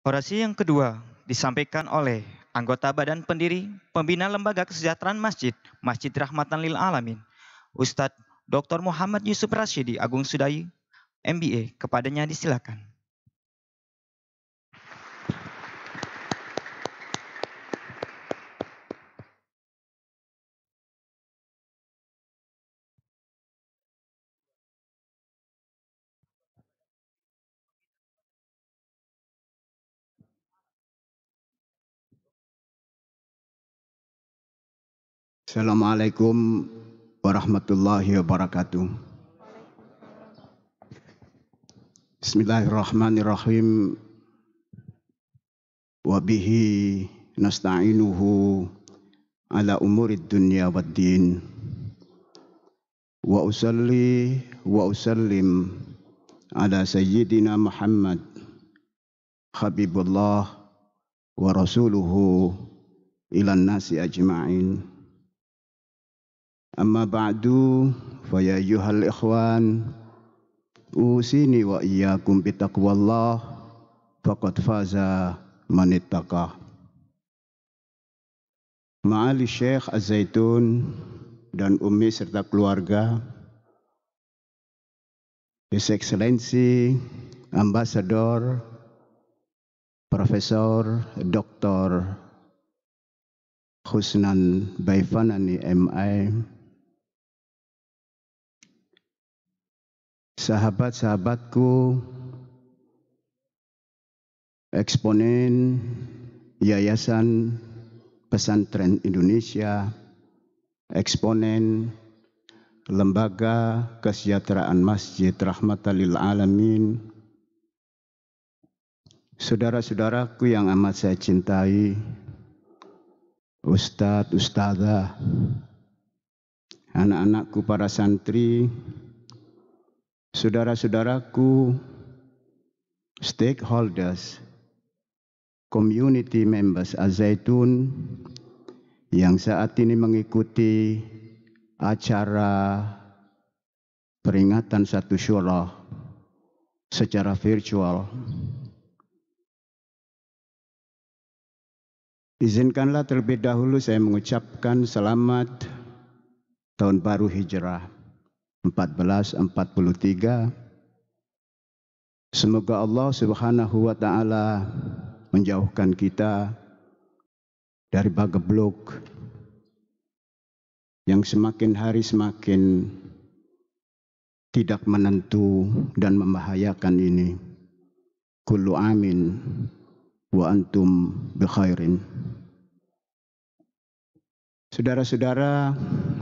Orasi yang kedua disampaikan oleh anggota badan pendiri pembina lembaga kesejahteraan masjid, Masjid Rahmatan Lil Alamin, Ustadz Dr. Muhammad Yusuf Rashidi Agung Sudayi, MBA, kepadanya disilakan. Assalamualaikum warahmatullahi wabarakatuh. Bismillahirrahmanirrahim. Wabihi nasta'inuhu ala umurid dunya din. Wa usalli wa usallim ala sayyidina Muhammad Habibullah wa rasuluhu ilan nasi ajma'in. أما بعد فيا أيها الإخوان أوصيني وإياكم بتقوى الله فقد فاز من اتقى Ma'ali Syekh az dan Umi serta keluarga His Excellency Ambassador Profesor Dr. Husnan Baifanani MI sahabat-sahabatku, eksponen Yayasan Pesantren Indonesia, eksponen Lembaga Kesejahteraan Masjid Rahmatan Lil Alamin, saudara-saudaraku yang amat saya cintai, Ustadz, Ustadzah, anak-anakku para santri, Saudara-saudaraku, stakeholders, community members Azaitun yang saat ini mengikuti acara peringatan satu syura secara virtual. Izinkanlah terlebih dahulu saya mengucapkan selamat tahun baru hijrah. 1443 Semoga Allah Subhanahu wa taala menjauhkan kita dari bagebluk yang semakin hari semakin tidak menentu dan membahayakan ini. Kullu amin wa antum bikhairin. Saudara-saudara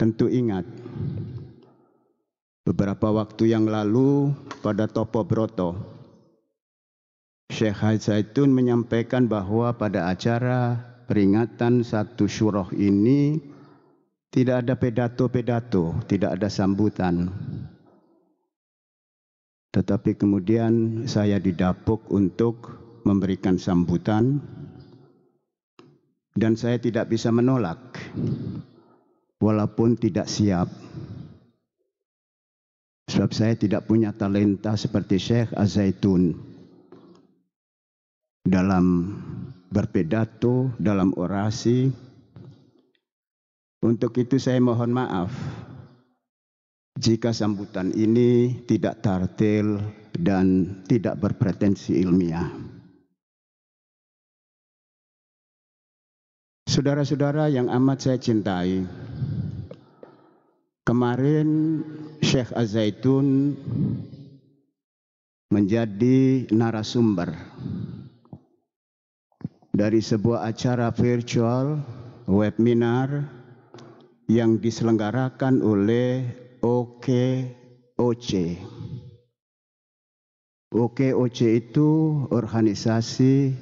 tentu ingat Beberapa waktu yang lalu pada Topo Broto, Syekh Haid Zaitun menyampaikan bahwa pada acara peringatan satu syuroh ini tidak ada pedato-pedato, tidak ada sambutan. Tetapi kemudian saya didapuk untuk memberikan sambutan dan saya tidak bisa menolak walaupun tidak siap sebab saya tidak punya talenta seperti Syekh Azaitun dalam berpedato, dalam orasi. Untuk itu saya mohon maaf jika sambutan ini tidak tartil dan tidak berpretensi ilmiah. Saudara-saudara yang amat saya cintai, Kemarin Syekh Azaitun menjadi narasumber dari sebuah acara virtual webinar yang diselenggarakan oleh OKOC. OKOC itu organisasi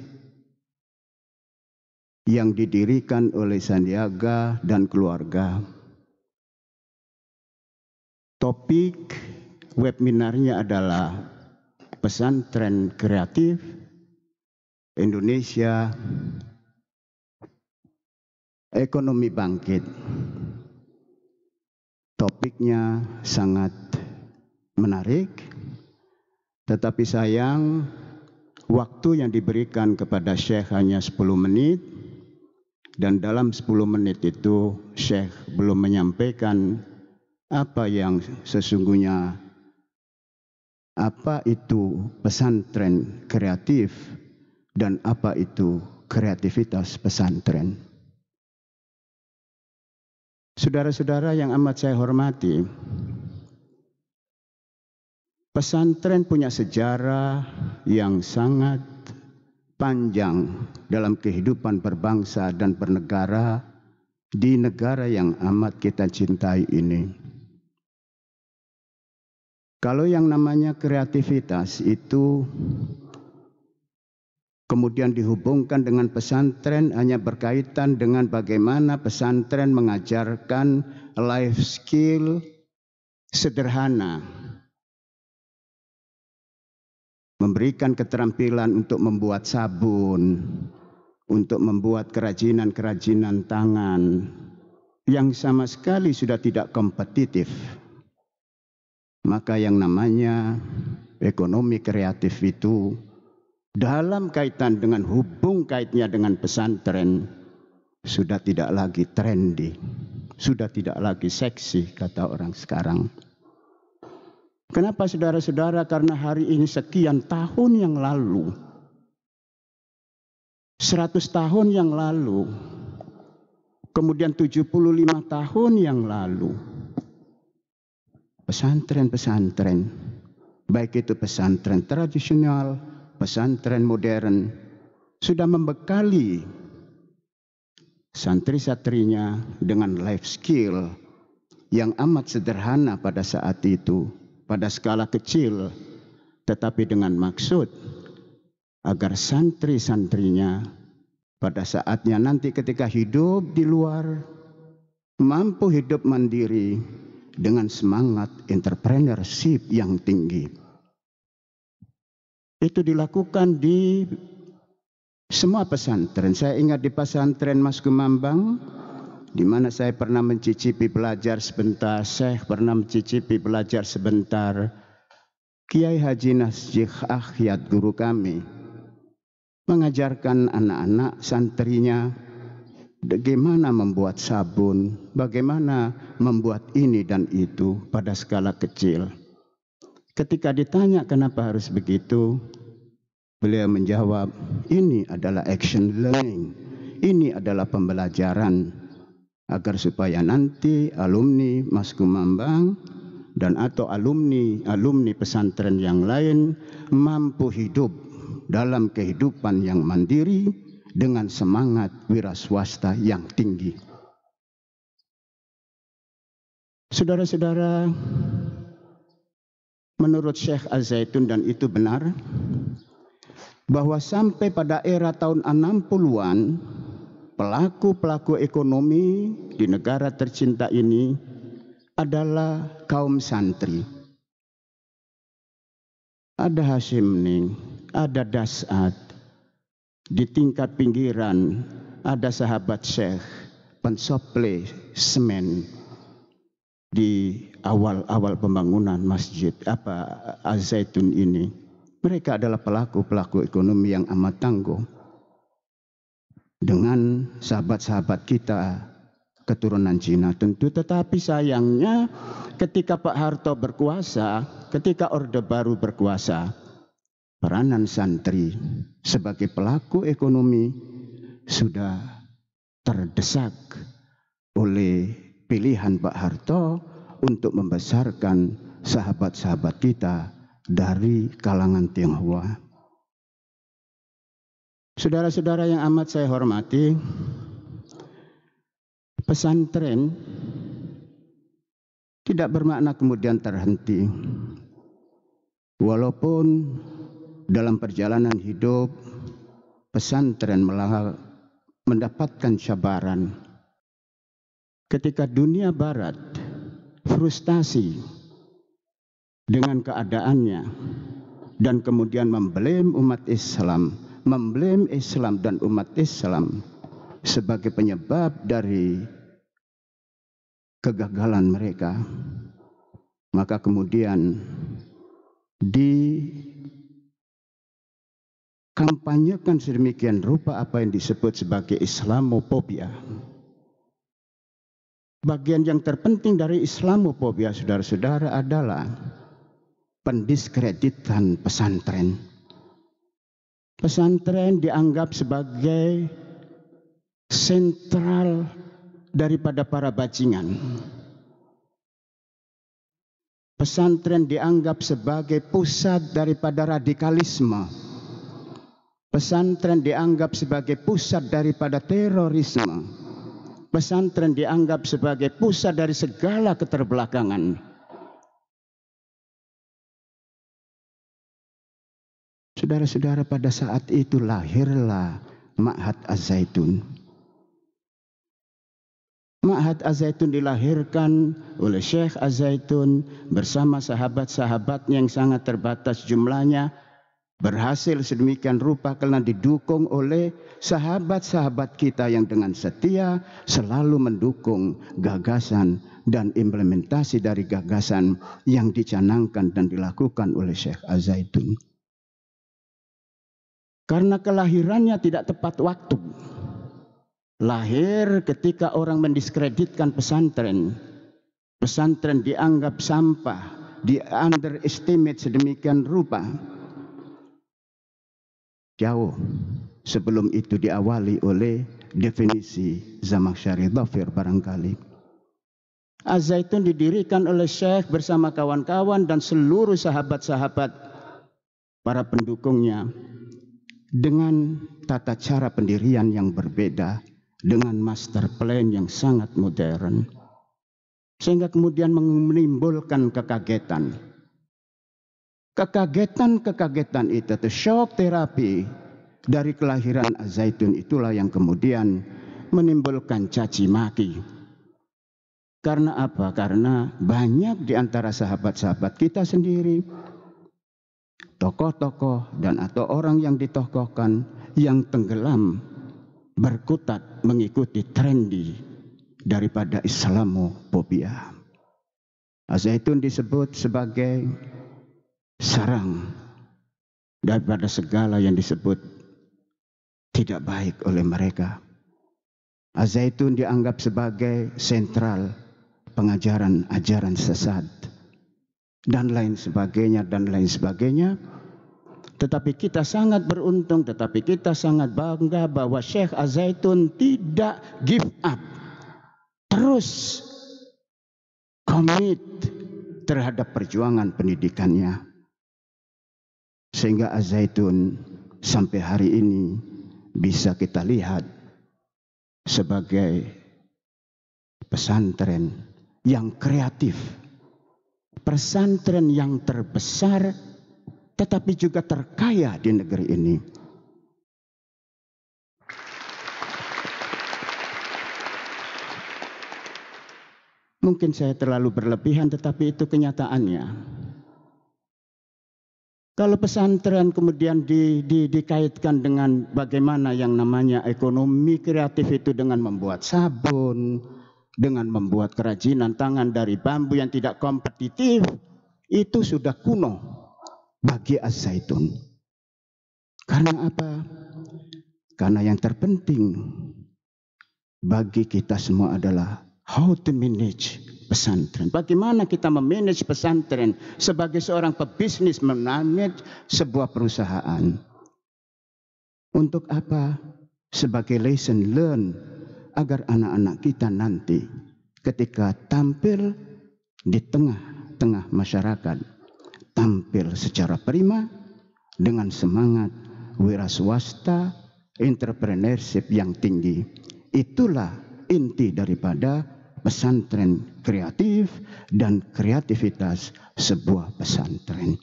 yang didirikan oleh Sandiaga dan keluarga Topik webinarnya adalah pesan tren kreatif Indonesia ekonomi bangkit. Topiknya sangat menarik, tetapi sayang waktu yang diberikan kepada Syekh hanya 10 menit dan dalam 10 menit itu Syekh belum menyampaikan apa yang sesungguhnya apa itu pesantren kreatif dan apa itu kreativitas pesantren. Saudara-saudara yang amat saya hormati, pesantren punya sejarah yang sangat panjang dalam kehidupan berbangsa dan bernegara di negara yang amat kita cintai ini. Kalau yang namanya kreativitas itu kemudian dihubungkan dengan pesantren hanya berkaitan dengan bagaimana pesantren mengajarkan life skill sederhana. Memberikan keterampilan untuk membuat sabun, untuk membuat kerajinan-kerajinan tangan yang sama sekali sudah tidak kompetitif. Maka yang namanya ekonomi kreatif itu dalam kaitan dengan hubung kaitnya dengan pesantren sudah tidak lagi trendy, sudah tidak lagi seksi kata orang sekarang. Kenapa saudara-saudara? Karena hari ini sekian tahun yang lalu, seratus tahun yang lalu, kemudian tujuh puluh lima tahun yang lalu, pesantren-pesantren, baik itu pesantren tradisional, pesantren modern, sudah membekali santri-santrinya dengan life skill yang amat sederhana pada saat itu, pada skala kecil, tetapi dengan maksud agar santri-santrinya pada saatnya nanti ketika hidup di luar mampu hidup mandiri dengan semangat entrepreneurship yang tinggi. Itu dilakukan di semua pesantren. Saya ingat di pesantren Mas Gumambang, di mana saya pernah mencicipi belajar sebentar, Syekh pernah mencicipi belajar sebentar. Kiai Haji Nasjih Ahyad guru kami mengajarkan anak-anak santrinya bagaimana membuat sabun, bagaimana membuat ini dan itu pada skala kecil. Ketika ditanya kenapa harus begitu, beliau menjawab, ini adalah action learning, ini adalah pembelajaran agar supaya nanti alumni Mas Kumambang dan atau alumni alumni pesantren yang lain mampu hidup dalam kehidupan yang mandiri, dengan semangat wira swasta yang tinggi. Saudara-saudara, menurut Syekh Al zaitun dan itu benar, bahwa sampai pada era tahun 60-an, pelaku-pelaku ekonomi di negara tercinta ini adalah kaum santri. Ada Hashim Ning, ada Dasat, di tingkat pinggiran ada sahabat Syekh pensople semen di awal-awal pembangunan masjid apa Azaitun ini. Mereka adalah pelaku-pelaku ekonomi yang amat tangguh. Dengan sahabat-sahabat kita keturunan Cina tentu tetapi sayangnya ketika Pak Harto berkuasa ketika Orde Baru berkuasa peranan santri sebagai pelaku ekonomi sudah terdesak oleh pilihan Pak Harto untuk membesarkan sahabat-sahabat kita dari kalangan Tionghoa. Saudara-saudara yang amat saya hormati, pesantren tidak bermakna kemudian terhenti. Walaupun dalam perjalanan hidup pesantren melahal mendapatkan cabaran Ketika dunia barat frustasi dengan keadaannya dan kemudian memblem umat Islam, memblem Islam dan umat Islam sebagai penyebab dari kegagalan mereka. Maka kemudian di kampanyekan sedemikian rupa apa yang disebut sebagai Islamophobia. Bagian yang terpenting dari Islamophobia, saudara-saudara, adalah pendiskreditan pesantren. Pesantren dianggap sebagai sentral daripada para bajingan. Pesantren dianggap sebagai pusat daripada radikalisme Pesantren dianggap sebagai pusat daripada terorisme. Pesantren dianggap sebagai pusat dari segala keterbelakangan. Saudara-saudara pada saat itu lahirlah Ma'had Az-Zaitun. Ma'had Az-Zaitun dilahirkan oleh Syekh Az-Zaitun bersama sahabat-sahabatnya yang sangat terbatas jumlahnya berhasil sedemikian rupa karena didukung oleh sahabat-sahabat kita yang dengan setia selalu mendukung gagasan dan implementasi dari gagasan yang dicanangkan dan dilakukan oleh Syekh Azaitun. Karena kelahirannya tidak tepat waktu. Lahir ketika orang mendiskreditkan pesantren. Pesantren dianggap sampah, di underestimate sedemikian rupa jauh sebelum itu diawali oleh definisi zaman Dhafir barangkali. Az-Zaitun didirikan oleh Syekh bersama kawan-kawan dan seluruh sahabat-sahabat para pendukungnya dengan tata cara pendirian yang berbeda dengan master plan yang sangat modern sehingga kemudian menimbulkan kekagetan Kekagetan-kekagetan itu, the shock terapi dari kelahiran zaitun itulah yang kemudian menimbulkan caci maki. Karena apa? Karena banyak di antara sahabat-sahabat kita sendiri, tokoh-tokoh dan atau orang yang ditokohkan yang tenggelam berkutat mengikuti trendy daripada Islamophobia. Azaitun disebut sebagai sarang daripada segala yang disebut tidak baik oleh mereka. Azaitun dianggap sebagai sentral pengajaran ajaran sesat dan lain sebagainya dan lain sebagainya. Tetapi kita sangat beruntung, tetapi kita sangat bangga bahwa Syekh Azaitun tidak give up. Terus komit terhadap perjuangan pendidikannya. Sehingga azaitun sampai hari ini bisa kita lihat sebagai pesantren yang kreatif. Pesantren yang terbesar tetapi juga terkaya di negeri ini. Mungkin saya terlalu berlebihan tetapi itu kenyataannya. Kalau pesantren kemudian di, di, dikaitkan dengan bagaimana yang namanya ekonomi kreatif itu dengan membuat sabun, dengan membuat kerajinan tangan dari bambu yang tidak kompetitif, itu sudah kuno bagi Az-Zaitun. Karena apa? Karena yang terpenting bagi kita semua adalah how to manage pesantren. Bagaimana kita memanage pesantren sebagai seorang pebisnis memanage sebuah perusahaan. Untuk apa? Sebagai lesson learn agar anak-anak kita nanti ketika tampil di tengah-tengah masyarakat tampil secara prima dengan semangat wira swasta entrepreneurship yang tinggi. Itulah inti daripada pesantren kreatif dan kreativitas sebuah pesantren.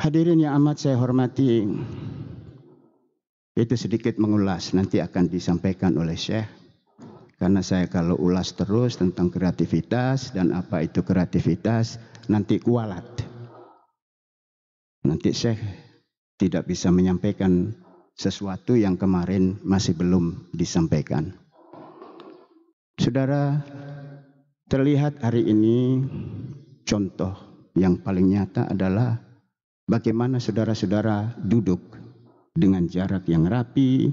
Hadirin yang amat saya hormati, itu sedikit mengulas nanti akan disampaikan oleh Syekh. Karena saya kalau ulas terus tentang kreativitas dan apa itu kreativitas, nanti kualat. Nanti Syekh tidak bisa menyampaikan sesuatu yang kemarin masih belum disampaikan. Saudara, terlihat hari ini contoh yang paling nyata adalah bagaimana saudara-saudara duduk dengan jarak yang rapi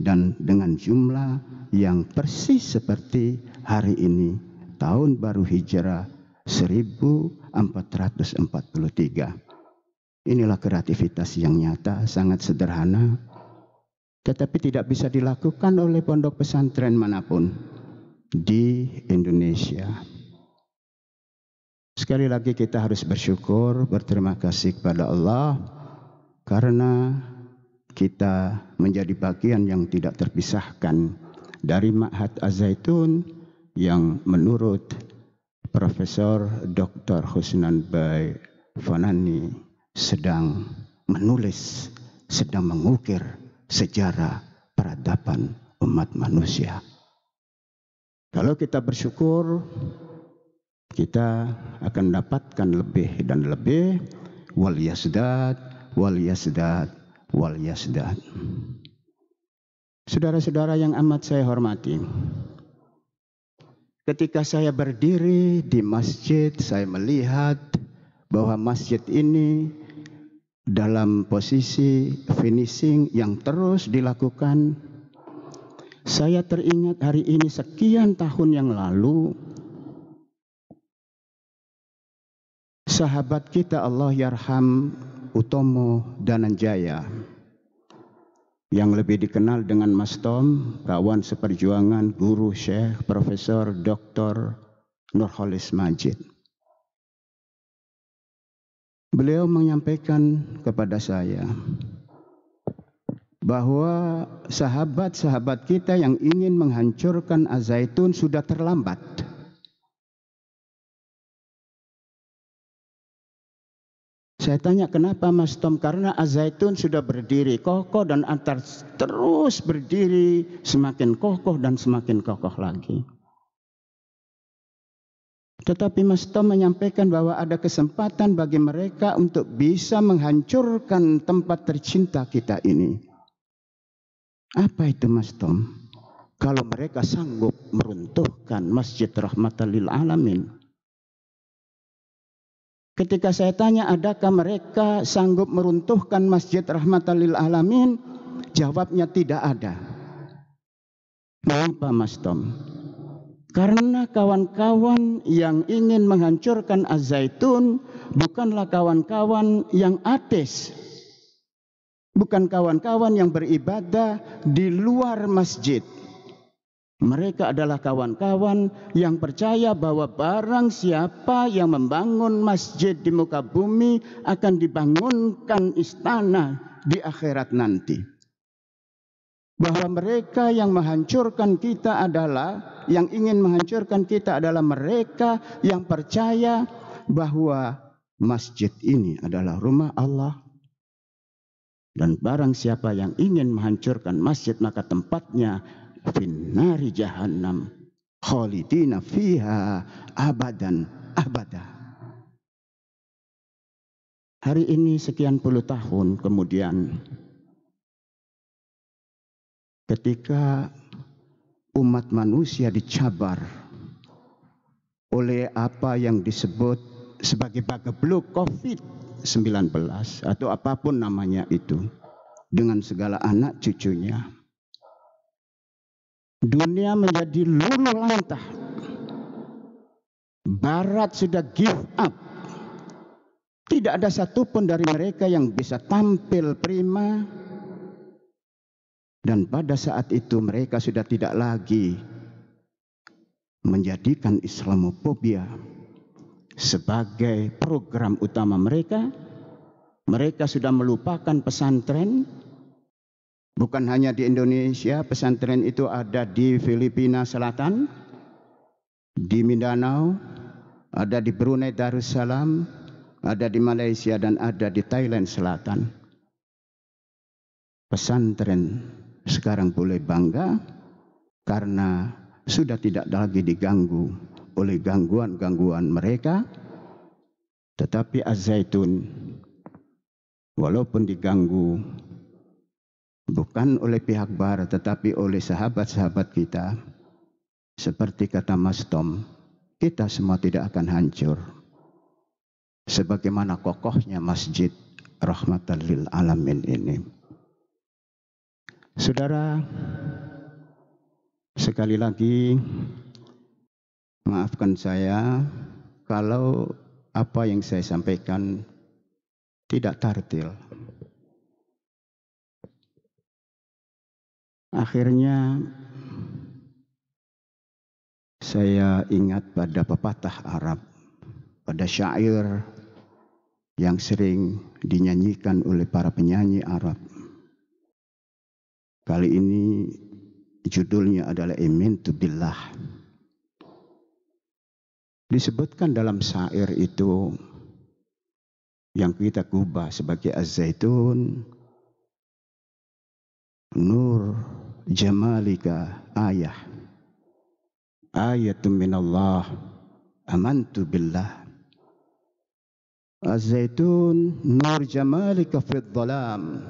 dan dengan jumlah yang persis seperti hari ini tahun baru hijrah 1443. Inilah kreativitas yang nyata, sangat sederhana, tetapi tidak bisa dilakukan oleh pondok pesantren manapun di Indonesia. Sekali lagi kita harus bersyukur, berterima kasih kepada Allah karena kita menjadi bagian yang tidak terpisahkan dari Ma'had Az-Zaitun yang menurut Profesor Dr. Husnan Bay Fanani sedang menulis, sedang mengukir sejarah peradaban umat manusia. Kalau kita bersyukur, kita akan dapatkan lebih dan lebih wal yasdad, wal yasdad, wal yasdad. Saudara-saudara yang amat saya hormati, ketika saya berdiri di masjid, saya melihat bahwa masjid ini dalam posisi finishing yang terus dilakukan saya teringat hari ini sekian tahun yang lalu sahabat kita Allah Yarham Utomo Dananjaya yang lebih dikenal dengan Mas Tom, Rawan seperjuangan, guru Syekh, Profesor Dr. Nurholis Majid. Beliau menyampaikan kepada saya, bahwa sahabat-sahabat kita yang ingin menghancurkan azaitun sudah terlambat. Saya tanya kenapa Mas Tom? Karena Azaitun sudah berdiri kokoh dan antar terus berdiri semakin kokoh dan semakin kokoh lagi. Tetapi Mas Tom menyampaikan bahwa ada kesempatan bagi mereka untuk bisa menghancurkan tempat tercinta kita ini. Apa itu Mas Tom? Kalau mereka sanggup meruntuhkan Masjid Rahmatan Lil Alamin. Ketika saya tanya adakah mereka sanggup meruntuhkan Masjid Rahmatan Lil Alamin? Jawabnya tidak ada. Mengapa Mas Tom? Karena kawan-kawan yang ingin menghancurkan Az-Zaitun bukanlah kawan-kawan yang ateis bukan kawan-kawan yang beribadah di luar masjid. Mereka adalah kawan-kawan yang percaya bahwa barang siapa yang membangun masjid di muka bumi akan dibangunkan istana di akhirat nanti. Bahwa mereka yang menghancurkan kita adalah yang ingin menghancurkan kita adalah mereka yang percaya bahwa masjid ini adalah rumah Allah dan barang siapa yang ingin menghancurkan masjid maka tempatnya finnari jahannam khalidina fiha abadan abada. Hari ini sekian puluh tahun kemudian ketika umat manusia dicabar oleh apa yang disebut sebagai bagebluk COVID atau apapun namanya itu dengan segala anak cucunya. Dunia menjadi luluh lantah. Barat sudah give up. Tidak ada satupun dari mereka yang bisa tampil prima. Dan pada saat itu mereka sudah tidak lagi menjadikan Islamophobia sebagai program utama mereka. Mereka sudah melupakan pesantren. Bukan hanya di Indonesia, pesantren itu ada di Filipina Selatan, di Mindanao, ada di Brunei Darussalam, ada di Malaysia dan ada di Thailand Selatan. Pesantren sekarang boleh bangga karena sudah tidak lagi diganggu oleh gangguan-gangguan mereka. Tetapi Az-Zaitun walaupun diganggu bukan oleh pihak barat tetapi oleh sahabat-sahabat kita seperti kata Mas Tom, kita semua tidak akan hancur. Sebagaimana kokohnya masjid rahmatan lil alamin ini. Saudara, sekali lagi Maafkan saya kalau apa yang saya sampaikan tidak tartil. Akhirnya saya ingat pada pepatah Arab, pada syair yang sering dinyanyikan oleh para penyanyi Arab. Kali ini judulnya adalah Tubillah. Billah. Disebutkan dalam syair itu yang kita kubah sebagai az-zaitun nur jamalika ayah ayatun minallah amantu billah az-zaitun nur jamalika fid dhalam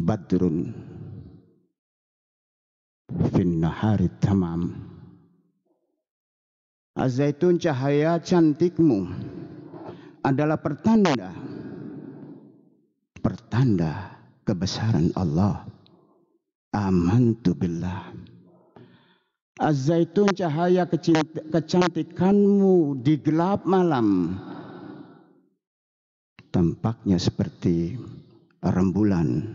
badrun fin nahari tamam Azaitun cahaya cantikmu adalah pertanda pertanda kebesaran Allah. tu billah. Azaitun cahaya kecantikanmu di gelap malam. Tampaknya seperti rembulan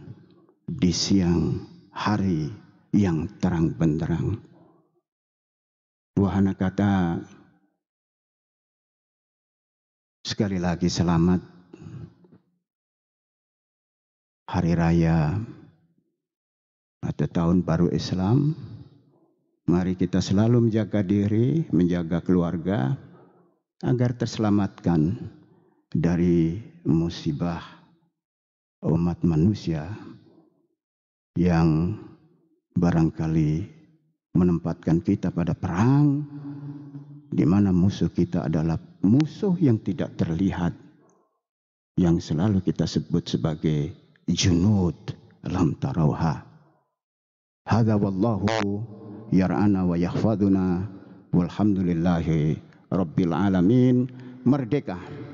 di siang hari yang terang benderang. Wahana kata sekali lagi selamat hari raya atau tahun baru Islam. Mari kita selalu menjaga diri, menjaga keluarga agar terselamatkan dari musibah umat manusia yang barangkali menempatkan kita pada perang di mana musuh kita adalah musuh yang tidak terlihat yang selalu kita sebut sebagai junud lam tarauha hadza wallahu yar'ana wa yahfaduna walhamdulillahi rabbil alamin merdeka